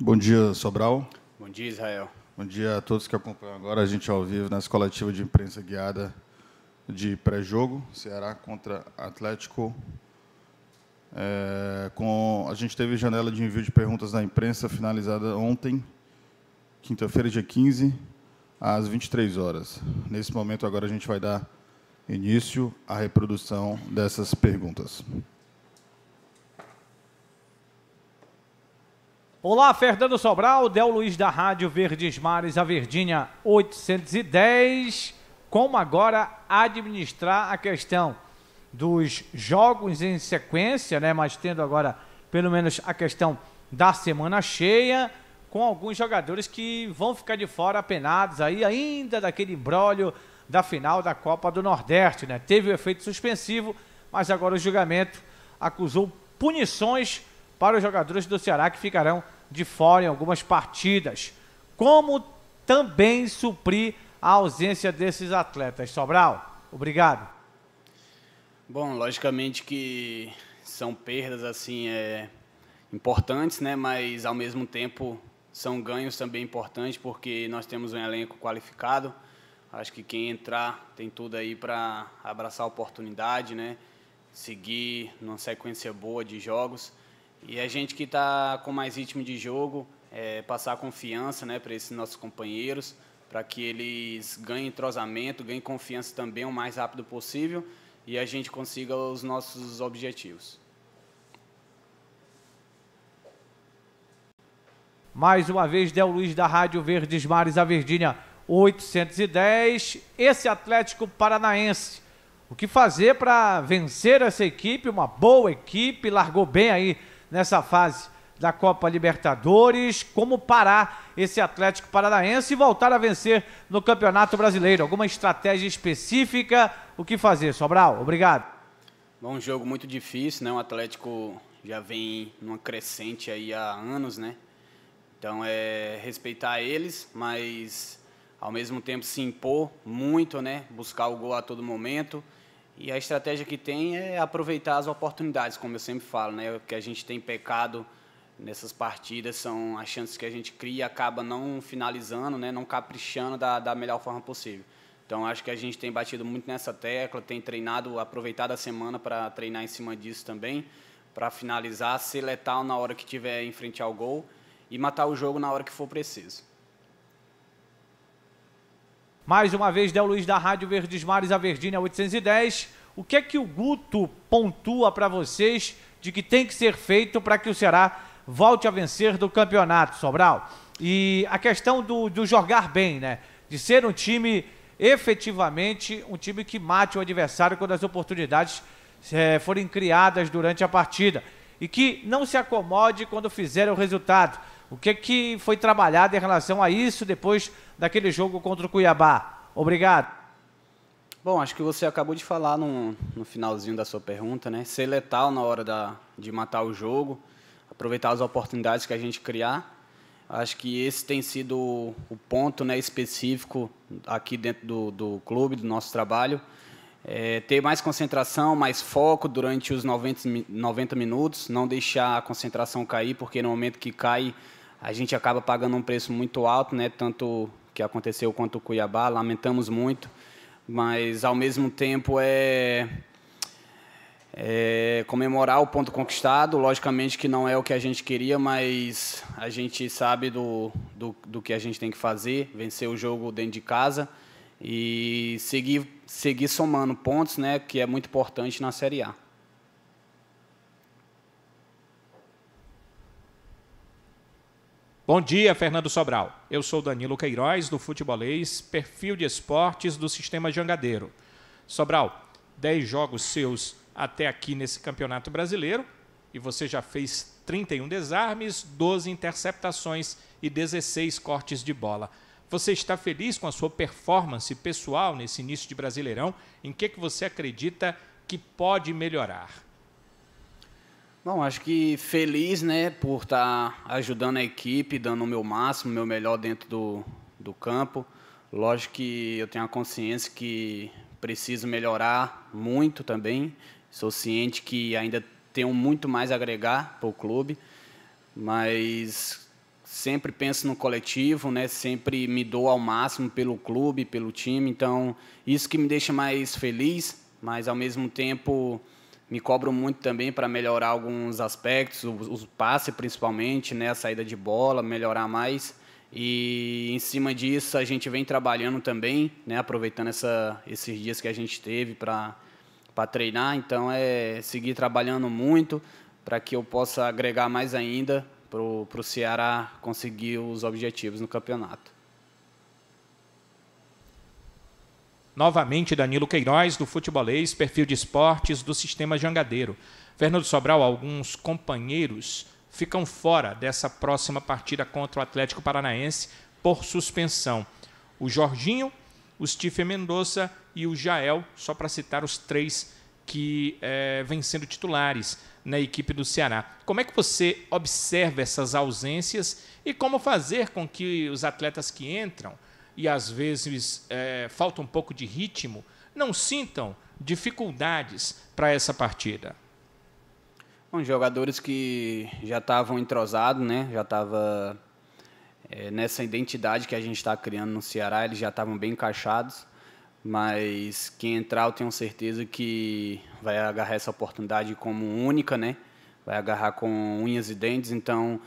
Bom dia, Sobral. Bom dia, Israel. Bom dia a todos que acompanham agora a gente ao vivo nessa coletiva de imprensa guiada de pré-jogo, Ceará contra Atlético. É, com, a gente teve janela de envio de perguntas da imprensa finalizada ontem, quinta-feira, dia 15 às 23 horas. Nesse momento, agora a gente vai dar início à reprodução dessas perguntas. Olá, Fernando Sobral, Del Luiz da Rádio Verdes Mares, a Verdinha 810. Como agora administrar a questão dos jogos em sequência, né? Mas tendo agora pelo menos a questão da semana cheia com alguns jogadores que vão ficar de fora apenados aí ainda daquele embrólio da final da Copa do Nordeste, né? Teve o um efeito suspensivo, mas agora o julgamento acusou punições para os jogadores do Ceará que ficarão de fora em algumas partidas, como também suprir a ausência desses atletas. Sobral, obrigado. Bom, logicamente que são perdas assim é, importantes, né? Mas ao mesmo tempo são ganhos também importantes, porque nós temos um elenco qualificado. Acho que quem entrar tem tudo aí para abraçar a oportunidade, né? seguir numa sequência boa de jogos. E a gente que está com mais ritmo de jogo, é, passar confiança né, para esses nossos companheiros, para que eles ganhem entrosamento, ganhem confiança também o mais rápido possível e a gente consiga os nossos objetivos. Mais uma vez, Del Luiz da Rádio Verdes Mares, a Verdinha 810. Esse Atlético Paranaense. O que fazer para vencer essa equipe? Uma boa equipe, largou bem aí nessa fase da Copa Libertadores. Como parar esse Atlético Paranaense e voltar a vencer no Campeonato Brasileiro? Alguma estratégia específica? O que fazer, Sobral? Obrigado. Bom, um jogo muito difícil, né? O Atlético já vem numa crescente aí há anos, né? Então é respeitar eles, mas ao mesmo tempo se impor muito, né? Buscar o gol a todo momento. E a estratégia que tem é aproveitar as oportunidades, como eu sempre falo, né? O que a gente tem pecado nessas partidas são as chances que a gente cria e acaba não finalizando, né? Não caprichando da, da melhor forma possível. Então acho que a gente tem batido muito nessa tecla, tem treinado, aproveitado a semana para treinar em cima disso também, para finalizar, ser letal na hora que tiver em frente ao gol e matar o jogo na hora que for preciso. Mais uma vez, Del Luiz da Rádio Verdes Mares, a Verdinha 810. O que é que o Guto pontua para vocês de que tem que ser feito para que o Ceará volte a vencer do campeonato, Sobral? E a questão do, do jogar bem, né? De ser um time efetivamente um time que mate o adversário quando as oportunidades é, forem criadas durante a partida e que não se acomode quando fizer o resultado. O que, que foi trabalhado em relação a isso depois daquele jogo contra o Cuiabá? Obrigado. Bom, acho que você acabou de falar no, no, finalzinho da sua pergunta, né? Ser letal na hora da, de matar o jogo, aproveitar as oportunidades que a gente criar. Acho que esse tem sido o ponto né, específico aqui dentro do, do clube, do nosso trabalho. É, ter mais concentração, mais foco durante os 90, 90 minutos, não deixar a concentração cair, porque no momento que cai, a gente acaba pagando um preço muito alto, né? Tanto que aconteceu quanto o Cuiabá, lamentamos muito, mas ao mesmo tempo é, é comemorar o ponto conquistado. Logicamente que não é o que a gente queria, mas a gente sabe do, do, do que a gente tem que fazer, vencer o jogo dentro de casa e seguir, seguir somando pontos, né? Que é muito importante na Série A. Bom dia, Fernando Sobral. Eu sou Danilo Queiroz, do Futebolês, perfil de esportes do Sistema Jangadeiro. Sobral, 10 jogos seus até aqui nesse Campeonato Brasileiro e você já fez 31 desarmes, 12 interceptações e 16 cortes de bola. Você está feliz com a sua performance pessoal nesse início de Brasileirão? Em que, que você acredita que pode melhorar? Bom, acho que feliz, né, por estar tá ajudando a equipe, dando o meu máximo, o meu melhor dentro do, do campo. Lógico que eu tenho a consciência que preciso melhorar muito também. Sou ciente que ainda tenho muito mais a agregar para o clube, mas sempre penso no coletivo, né? Sempre me dou ao máximo pelo clube, pelo time. Então, isso que me deixa mais feliz, mas ao mesmo tempo me cobro muito também para melhorar alguns aspectos, os passe principalmente, né, a saída de bola, melhorar mais. E em cima disso a gente vem trabalhando também, né, aproveitando essa, esses dias que a gente teve para para treinar, então é seguir trabalhando muito para que eu possa agregar mais ainda para o Ceará conseguir os objetivos no campeonato. Novamente, Danilo Queiroz, do Futebolês, perfil de esportes do Sistema Jangadeiro. Fernando Sobral, alguns companheiros ficam fora dessa próxima partida contra o Atlético Paranaense por suspensão. O Jorginho, o Stephen Mendoza e o Jael, só para citar os três que é, vêm sendo titulares na equipe do Ceará. Como é que você observa essas ausências e como fazer com que os atletas que entram e às vezes é, falta um pouco de ritmo, não sintam dificuldades para essa partida. Bom, jogadores que já estavam entrosados, né? já estava é, nessa identidade que a gente está criando no Ceará, eles já estavam bem encaixados, mas quem entrar eu tenho certeza que vai agarrar essa oportunidade como única, né? vai agarrar com unhas e dentes, então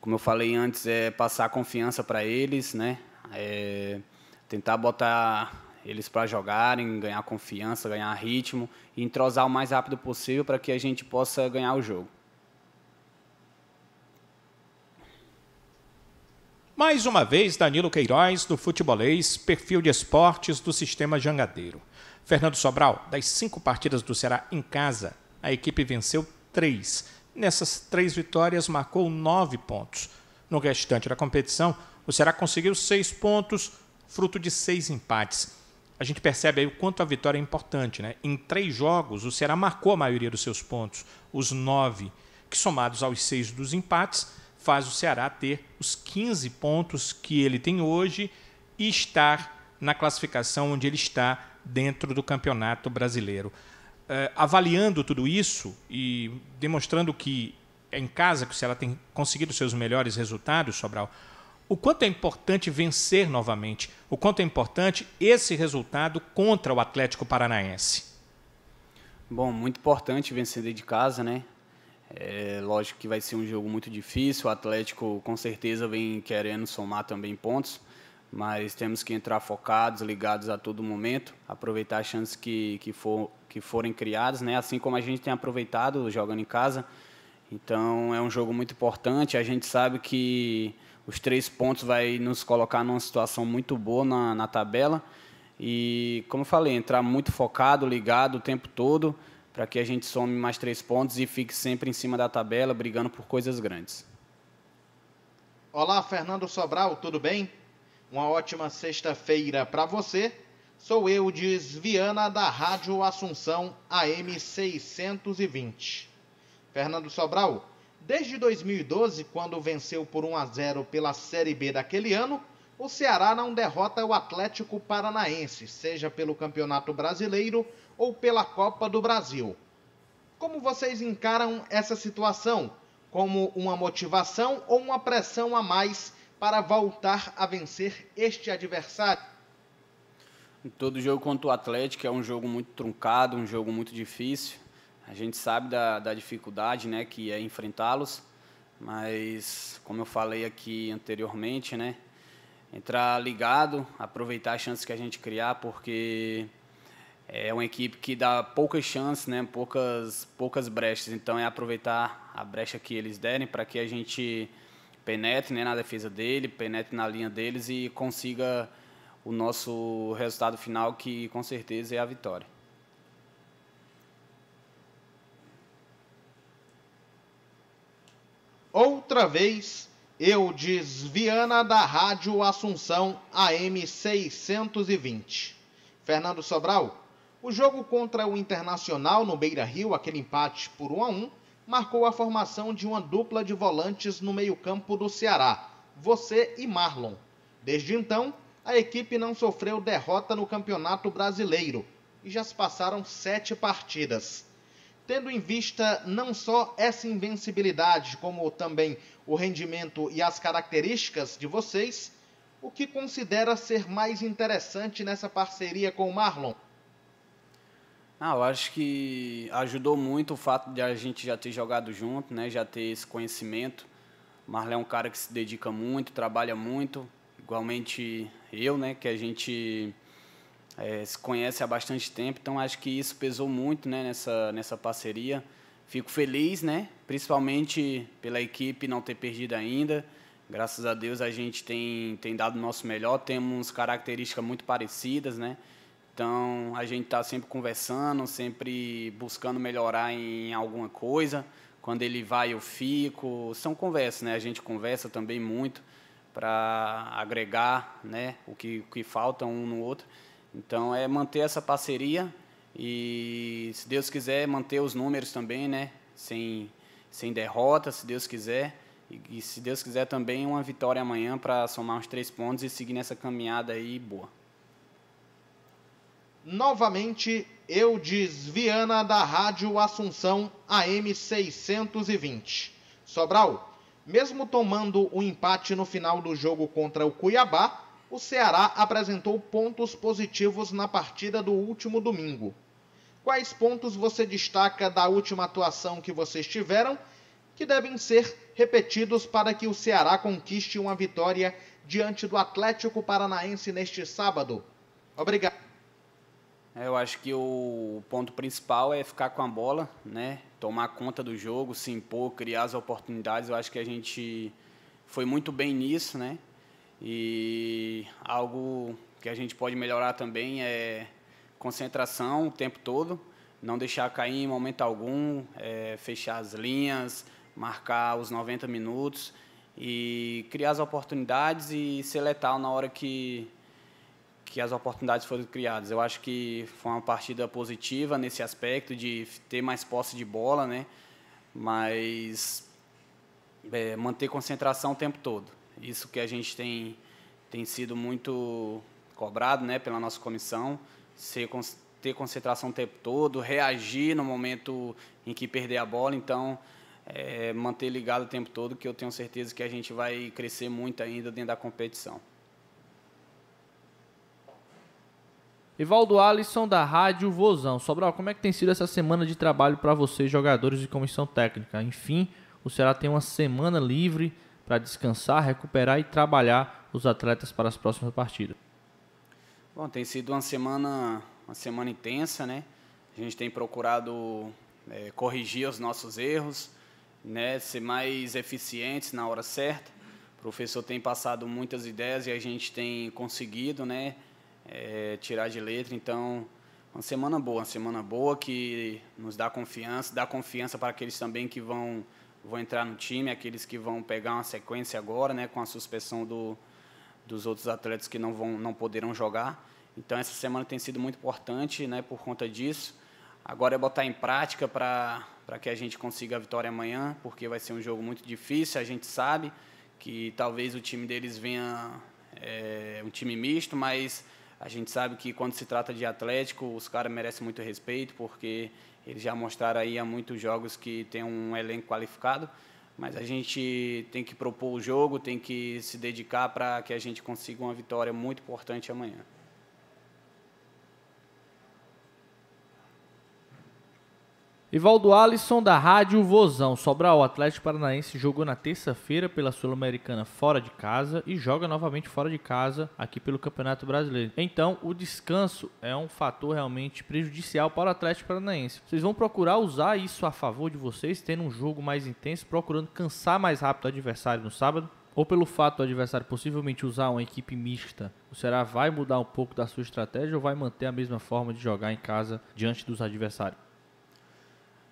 como eu falei antes, é passar confiança para eles, né? é, tentar botar eles para jogarem, ganhar confiança, ganhar ritmo e entrosar o mais rápido possível para que a gente possa ganhar o jogo. Mais uma vez, Danilo Queiroz, do Futebolês, perfil de esportes do Sistema Jangadeiro. Fernando Sobral, das cinco partidas do Ceará em casa, a equipe venceu três. Nessas três vitórias, marcou nove pontos. No restante da competição, o Ceará conseguiu seis pontos, fruto de seis empates. A gente percebe aí o quanto a vitória é importante, né? Em três jogos, o Ceará marcou a maioria dos seus pontos, os nove, que somados aos seis dos empates, faz o Ceará ter os 15 pontos que ele tem hoje e estar na classificação onde ele está dentro do Campeonato Brasileiro. Uh, avaliando tudo isso e demonstrando que é em casa que o Ceará tem conseguido seus melhores resultados, Sobral, o quanto é importante vencer novamente, o quanto é importante esse resultado contra o Atlético Paranaense. Bom, muito importante vencer de casa, né? É, lógico que vai ser um jogo muito difícil. O Atlético com certeza vem querendo somar também pontos, mas temos que entrar focados, ligados a todo momento, aproveitar as chances que, que, for, que forem criadas, né? Assim como a gente tem aproveitado jogando em casa. Então é um jogo muito importante. A gente sabe que os três pontos vai nos colocar numa situação muito boa na, na tabela. E, como eu falei, entrar muito focado, ligado o tempo todo, para que a gente some mais três pontos e fique sempre em cima da tabela, brigando por coisas grandes. Olá, Fernando Sobral, tudo bem? Uma ótima sexta-feira para você. Sou eu, diz Viana, da Rádio Assunção AM 620. Fernando Sobral, Desde 2012, quando venceu por 1 a 0 pela Série B daquele ano, o Ceará não derrota o Atlético Paranaense, seja pelo Campeonato Brasileiro ou pela Copa do Brasil. Como vocês encaram essa situação? Como uma motivação ou uma pressão a mais para voltar a vencer este adversário? Todo jogo contra o Atlético é um jogo muito truncado, um jogo muito difícil. A gente sabe da, da dificuldade né, que é enfrentá-los, mas, como eu falei aqui anteriormente, né, entrar ligado, aproveitar as chances que a gente criar, porque é uma equipe que dá poucas chances, né, poucas, poucas brechas. Então, é aproveitar a brecha que eles derem para que a gente penetre né, na defesa dele, penetre na linha deles e consiga o nosso resultado final, que com certeza é a vitória. Outra vez, eu desviana da Rádio Assunção AM 620. Fernando Sobral, o jogo contra o Internacional no Beira-Rio, aquele empate por 1 a 1, marcou a formação de uma dupla de volantes no meio-campo do Ceará, você e Marlon. Desde então, a equipe não sofreu derrota no Campeonato Brasileiro e já se passaram sete partidas tendo em vista não só essa invencibilidade, como também o rendimento e as características de vocês, o que considera ser mais interessante nessa parceria com o Marlon? Ah, eu acho que ajudou muito o fato de a gente já ter jogado junto, né? já ter esse conhecimento. O Marlon é um cara que se dedica muito, trabalha muito, igualmente eu, né? que a gente é, se conhece há bastante tempo, então acho que isso pesou muito né, nessa, nessa parceria. Fico feliz, né, principalmente pela equipe não ter perdido ainda. Graças a Deus a gente tem, tem dado o nosso melhor, temos características muito parecidas, né? Então a gente está sempre conversando, sempre buscando melhorar em alguma coisa. Quando ele vai, eu fico. São conversas, né? A gente conversa também muito para agregar né, o, que, o que falta um no outro. Então é manter essa parceria e, se Deus quiser, manter os números também, né? Sem, sem derrota, se Deus quiser. E, e se Deus quiser também uma vitória amanhã para somar uns três pontos e seguir nessa caminhada aí boa. Novamente, eu desviana da Rádio Assunção AM 620. Sobral, mesmo tomando o um empate no final do jogo contra o Cuiabá, o Ceará apresentou pontos positivos na partida do último domingo. Quais pontos você destaca da última atuação que vocês tiveram que devem ser repetidos para que o Ceará conquiste uma vitória diante do Atlético Paranaense neste sábado? Obrigado. É, eu acho que o ponto principal é ficar com a bola, né? Tomar conta do jogo, se impor, criar as oportunidades. Eu acho que a gente foi muito bem nisso, né? E algo que a gente pode melhorar também é concentração o tempo todo, não deixar cair em momento algum, é, fechar as linhas, marcar os 90 minutos e criar as oportunidades e ser letal na hora que, que as oportunidades foram criadas. Eu acho que foi uma partida positiva nesse aspecto de ter mais posse de bola, né? mas é, manter concentração o tempo todo. Isso que a gente tem, tem sido muito cobrado né, pela nossa comissão, ser, ter concentração o tempo todo, reagir no momento em que perder a bola. Então, é, manter ligado o tempo todo, que eu tenho certeza que a gente vai crescer muito ainda dentro da competição. Ivaldo Alisson, da Rádio Vozão. Sobral, como é que tem sido essa semana de trabalho para vocês, jogadores de comissão técnica? Enfim, o Ceará tem uma semana livre para descansar, recuperar e trabalhar os atletas para as próximas partidas? Bom, tem sido uma semana, uma semana intensa, né? A gente tem procurado é, corrigir os nossos erros, né? Ser mais eficientes na hora certa. O professor tem passado muitas ideias e a gente tem conseguido, né? É, tirar de letra. Então, uma semana boa, uma semana boa que nos dá confiança, dá confiança para aqueles também que vão vão entrar no time, aqueles que vão pegar uma sequência agora, né, com a suspensão do, dos outros atletas que não vão não poderão jogar. Então essa semana tem sido muito importante, né, por conta disso. Agora é botar em prática para para que a gente consiga a vitória amanhã, porque vai ser um jogo muito difícil. A gente sabe que talvez o time deles venha é, um time misto, mas a gente sabe que quando se trata de Atlético, os caras merecem muito respeito, porque eles já mostraram aí há muitos jogos que tem um elenco qualificado, mas a gente tem que propor o jogo, tem que se dedicar para que a gente consiga uma vitória muito importante amanhã. Ivaldo Alisson, da Rádio Vozão. Sobral, o Atlético Paranaense jogou na terça-feira pela Sul-Americana fora de casa e joga novamente fora de casa aqui pelo Campeonato Brasileiro. Então, o descanso é um fator realmente prejudicial para o Atlético Paranaense. Vocês vão procurar usar isso a favor de vocês, tendo um jogo mais intenso, procurando cansar mais rápido o adversário no sábado ou pelo fato do adversário possivelmente usar uma equipe mista, o Será vai mudar um pouco da sua estratégia ou vai manter a mesma forma de jogar em casa diante dos adversários?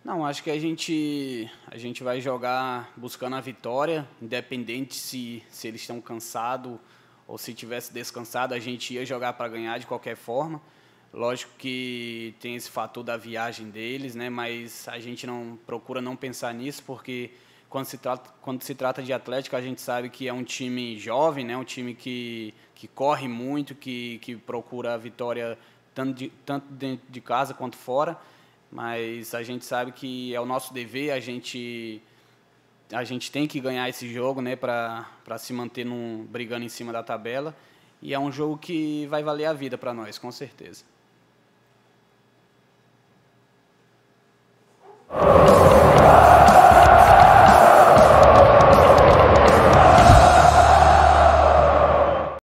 Não, acho que a gente, a gente vai jogar buscando a vitória, independente se, se eles estão cansados ou se tivesse descansado, a gente ia jogar para ganhar de qualquer forma. Lógico que tem esse fator da viagem deles, né? mas a gente não procura não pensar nisso, porque quando se trata, quando se trata de Atlético, a gente sabe que é um time jovem, né? um time que, que corre muito, que, que procura a vitória tanto, de, tanto dentro de casa quanto fora mas a gente sabe que é o nosso dever, a gente a gente tem que ganhar esse jogo, né, para se manter num, brigando em cima da tabela. E é um jogo que vai valer a vida para nós, com certeza.